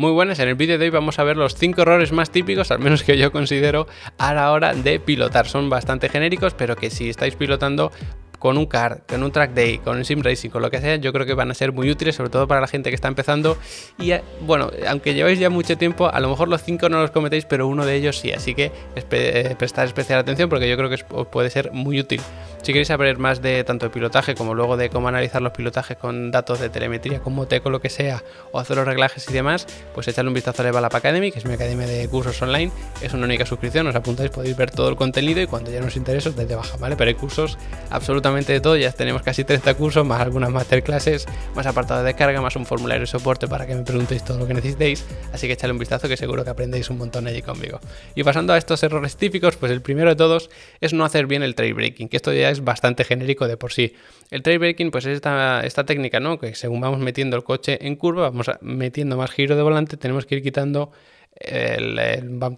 Muy buenas, en el vídeo de hoy vamos a ver los 5 errores más típicos, al menos que yo considero, a la hora de pilotar. Son bastante genéricos, pero que si estáis pilotando con un car, con un track day, con un sim racing, con lo que sea, yo creo que van a ser muy útiles, sobre todo para la gente que está empezando. Y eh, bueno, aunque lleváis ya mucho tiempo, a lo mejor los cinco no los cometéis, pero uno de ellos sí. Así que eh, prestad prestar especial atención porque yo creo que os puede ser muy útil. Si queréis saber más de tanto de pilotaje como luego de cómo analizar los pilotajes con datos de telemetría, con moteco, lo que sea, o hacer los reglajes y demás, pues echadle un vistazo a Levalap Academy, que es mi academia de cursos online. Es una única suscripción, os apuntáis, podéis ver todo el contenido y cuando ya nos interesa os desde baja, ¿vale? Pero hay cursos absolutamente de todo, ya tenemos casi 30 cursos, más algunas masterclasses, más apartado de descarga, más un formulario de soporte para que me preguntéis todo lo que necesitéis. Así que echadle un vistazo que seguro que aprendéis un montón allí conmigo. Y pasando a estos errores típicos, pues el primero de todos es no hacer bien el trail breaking, que esto ya es bastante genérico de por sí. El trail braking pues es esta, técnica, ¿no? Que según vamos metiendo el coche en curva, vamos metiendo más giro de volante, tenemos que ir quitando el,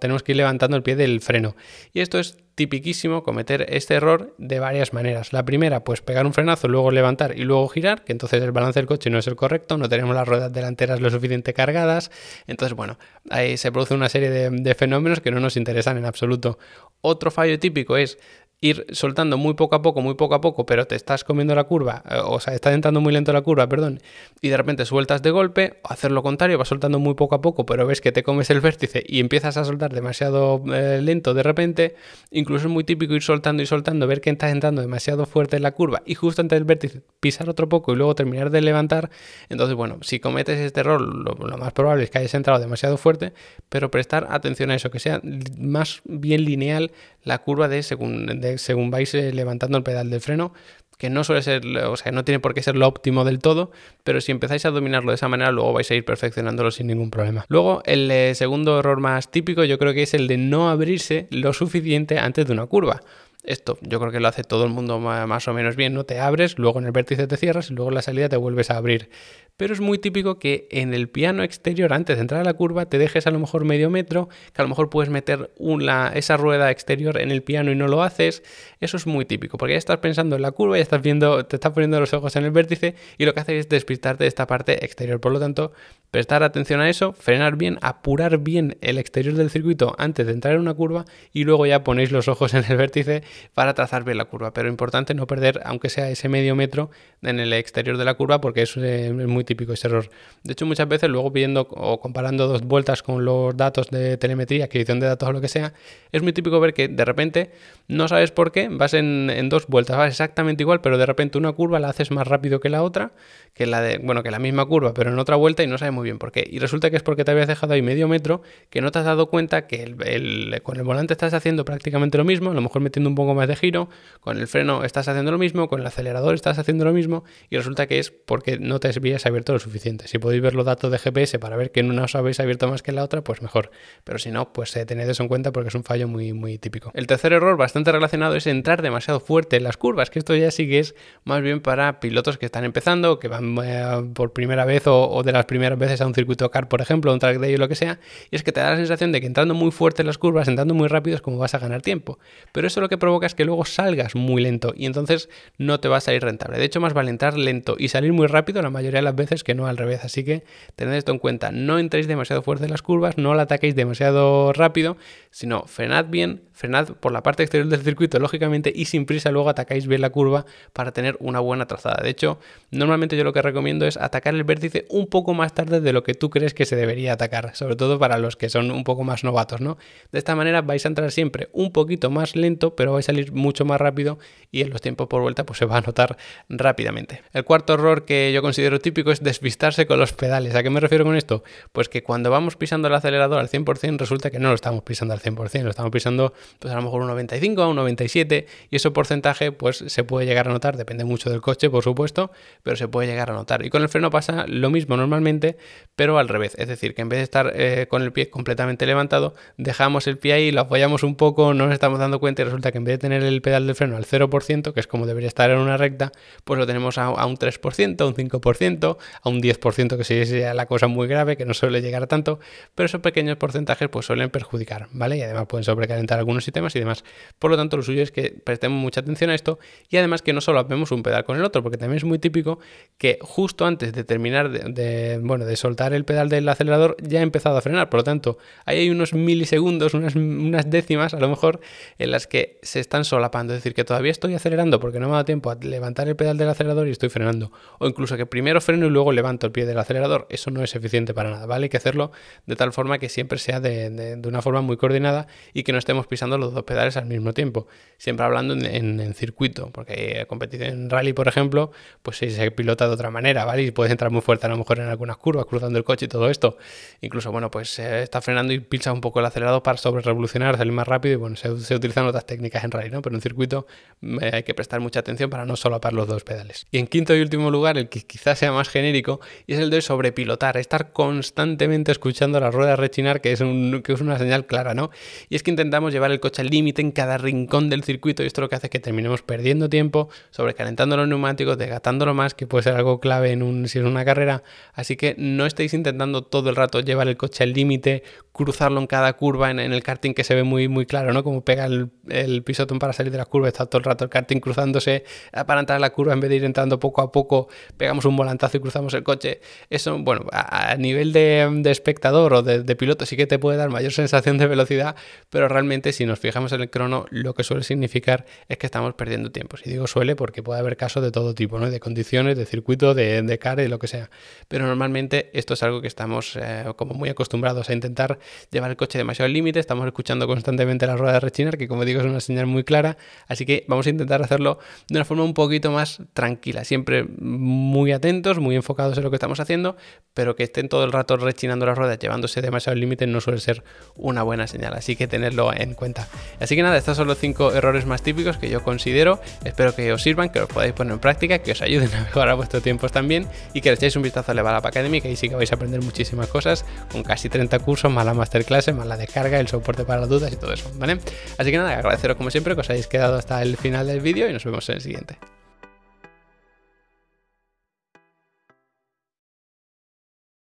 tenemos que ir levantando el pie del freno. Y esto es tipiquísimo cometer este error de varias maneras. La primera, pues pegar un frenazo, luego levantar y luego girar, que entonces el balance del coche no es el correcto, no tenemos las ruedas delanteras lo suficiente cargadas. Entonces, bueno, ahí se produce una serie de fenómenos que no nos interesan en absoluto. Otro fallo típico es ir soltando muy poco a poco, muy poco a poco, pero te estás comiendo la curva, eh, o sea, estás entrando muy lento la curva, perdón, y de repente sueltas de golpe, o hacer lo contrario, vas soltando muy poco a poco, pero ves que te comes el vértice y empiezas a soltar demasiado eh, lento de repente, incluso es muy típico ir soltando y soltando, ver que estás entrando demasiado fuerte en la curva y justo antes del vértice pisar otro poco y luego terminar de levantar, entonces bueno, si cometes este error, lo, más probable es que hayas entrado demasiado fuerte, pero prestar atención a eso, que sea más bien lineal la curva de según según vais eh, levantando el pedal del freno, que no suele ser, o sea, no tiene por qué ser lo óptimo del todo, pero si empezáis a dominarlo de esa manera, luego vais a ir perfeccionándolo sin ningún problema. Luego, el eh, segundo error más típico yo creo que es el de no abrirse lo suficiente antes de una curva. Esto yo creo que lo hace todo el mundo más o menos bien, ¿no? Te abres, luego en el vértice te cierras y luego en la salida te vuelves a abrir. Pero es muy típico que en el piano exterior, antes de entrar a la curva, te dejes a lo mejor medio metro, que a lo mejor puedes meter una, esa rueda exterior en el piano y no lo haces. Eso es muy típico, porque ya estás pensando en la curva, ya estás viendo, te estás poniendo los ojos en el vértice y lo que haces es despistarte de esta parte exterior. Por lo tanto, Prestar atención a eso, frenar bien, apurar bien el exterior del circuito antes de entrar en una curva y luego ya ponéis los ojos en el vértice para trazar bien la curva. Pero importante no perder, aunque sea ese medio metro en el exterior de la curva, porque es muy típico ese error. De hecho, muchas veces luego viendo o comparando dos vueltas con los datos de telemetría, adquisición de datos o lo que sea, es muy típico ver que de repente no sabes por qué, vas en, dos vueltas, vas exactamente igual, pero de repente una curva la haces más rápido que la otra, que la de, bueno, que la misma curva, pero en otra vuelta y no sabemos muy bien por Y resulta que es porque te habías dejado ahí medio metro, que no te has dado cuenta que con el volante estás haciendo prácticamente lo mismo, a lo mejor metiendo un poco más de giro, con el freno estás haciendo lo mismo, con el acelerador estás haciendo lo mismo, y resulta que es porque no te habías abierto lo suficiente. Si podéis ver los datos de GPS para ver que en una os habéis abierto más que en la otra, pues mejor. Pero si no, pues eh, tened eso en cuenta porque es un fallo muy, muy típico. El tercer error bastante relacionado es entrar demasiado fuerte en las curvas, que esto ya sí que es más bien para pilotos que están empezando, que van eh, por primera vez o, o de las primeras veces a un circuito car, por ejemplo, un track day o lo que sea, y es que te da la sensación de que entrando muy fuerte en las curvas, entrando muy rápido es como vas a ganar tiempo. Pero eso lo que provoca es que luego salgas muy lento y entonces no te va a salir rentable. De hecho, más vale entrar lento y salir muy rápido la mayoría de las veces que no al revés. Así que tened esto en cuenta. No entréis demasiado fuerte en las curvas, no la ataquéis demasiado rápido, sino frenad bien, frenad por la parte exterior del circuito, lógicamente, y sin prisa luego atacáis bien la curva para tener una buena trazada. De hecho, normalmente yo lo que recomiendo es atacar el vértice un poco más tarde de lo que tú crees que se debería atacar, sobre todo para los que son un poco más novatos, ¿no? De esta manera vais a entrar siempre un poquito más lento, pero vais a salir mucho más rápido y en los tiempos por vuelta pues se va a notar rápidamente. El cuarto error que yo considero típico es despistarse con los pedales. ¿A qué me refiero con esto? Pues que cuando vamos pisando el acelerador al 100% resulta que no lo estamos pisando al 100%, lo estamos pisando pues a lo mejor un 95 a un 97 y ese porcentaje pues se puede llegar a notar, depende mucho del coche por supuesto, pero se puede llegar a notar. Y con el freno pasa lo mismo, normalmente pero al revés. Es decir, que en vez de estar eh, con el pie completamente levantado, dejamos el pie ahí, lo apoyamos un poco, no nos estamos dando cuenta y resulta que en vez de tener el pedal del freno al 0%, que es como debería estar en una recta, pues lo tenemos a, un 3%, a un 5%, a un 10%, que sería la cosa muy grave, que no suele llegar a tanto, pero esos pequeños porcentajes pues suelen perjudicar, ¿vale? Y además pueden sobrecalentar algunos sistemas y demás. Por lo tanto, lo suyo es que prestemos mucha atención a esto y además que no solo vemos un pedal con el otro, porque también es muy típico que justo antes de terminar de bueno, de soltar el pedal del acelerador ya ha empezado a frenar. Por lo tanto, ahí hay unos milisegundos, unas, unas décimas a lo mejor, en las que se están solapando. Es decir, que todavía estoy acelerando porque no me ha dado tiempo a levantar el pedal del acelerador y estoy frenando. O incluso que primero freno y luego levanto el pie del acelerador. Eso no es eficiente para nada, ¿vale? Hay que hacerlo de tal forma que siempre sea de, una forma muy coordinada y que no estemos pisando los dos pedales al mismo tiempo. Siempre hablando en, circuito, porque eh, competición en rally, por ejemplo, pues si se pilota de otra manera, ¿vale? Y puedes entrar muy fuerte a lo mejor en algunas curvas cruzando el coche y todo esto. Incluso, bueno, pues está frenando y pisa un poco el acelerado para sobre revolucionar, salir más rápido y bueno, se, utilizan otras técnicas en rally, ¿no? Pero en un circuito mm, hay que prestar mucha atención para no solapar los dos pedales. Y en quinto y último lugar, el que quizás sea más genérico, y es el de sobrepilotar, estar constantemente escuchando las ruedas rechinar, que es, un, es una señal clara, ¿no? Y es que intentamos llevar el coche al límite en cada rincón del circuito y esto lo que hace es que terminemos perdiendo tiempo, sobrecalentando los neumáticos, desgastándolo más, que puede ser algo clave en un, si es una carrera. Así que no estáis intentando todo el rato llevar el coche al límite cruzarlo en cada curva, en, el karting que se ve muy, muy claro, ¿no? Como pega el, el, pisotón para salir de la curva está todo el rato el karting cruzándose ah, para entrar a la curva en vez de ir entrando poco a poco, pegamos un volantazo y cruzamos el coche. Eso, bueno, a, nivel de, espectador o de, piloto sí que te puede dar mayor sensación de velocidad, pero realmente si nos fijamos en el crono, lo que suele significar es que estamos perdiendo tiempo. Si digo suele, porque puede haber casos de todo tipo, ¿no? De condiciones, de circuito, de, de car, lo que sea. Pero normalmente esto es algo que estamos eh, como muy acostumbrados a intentar llevar el coche demasiado al límite, estamos escuchando constantemente las ruedas rechinar, que como digo es una señal muy clara, así que vamos a intentar hacerlo de una forma un poquito más tranquila, siempre muy atentos, muy enfocados en lo que estamos haciendo, pero que estén todo el rato rechinando las ruedas, llevándose demasiado al límite, no suele ser una buena señal, así que tenerlo en cuenta. Así que nada, estos son los cinco errores más típicos que yo considero, espero que os sirvan, que los podáis poner en práctica, que os ayuden a mejorar vuestros tiempos también y que le echéis un vistazo a la Academy, que ahí sí que vais a aprender muchísimas cosas, con casi 30 cursos, más masterclass, más la descarga, el soporte para las dudas y todo eso, ¿vale? Así que nada, agradeceros como siempre que os hayáis quedado hasta el final del vídeo y nos vemos en el siguiente.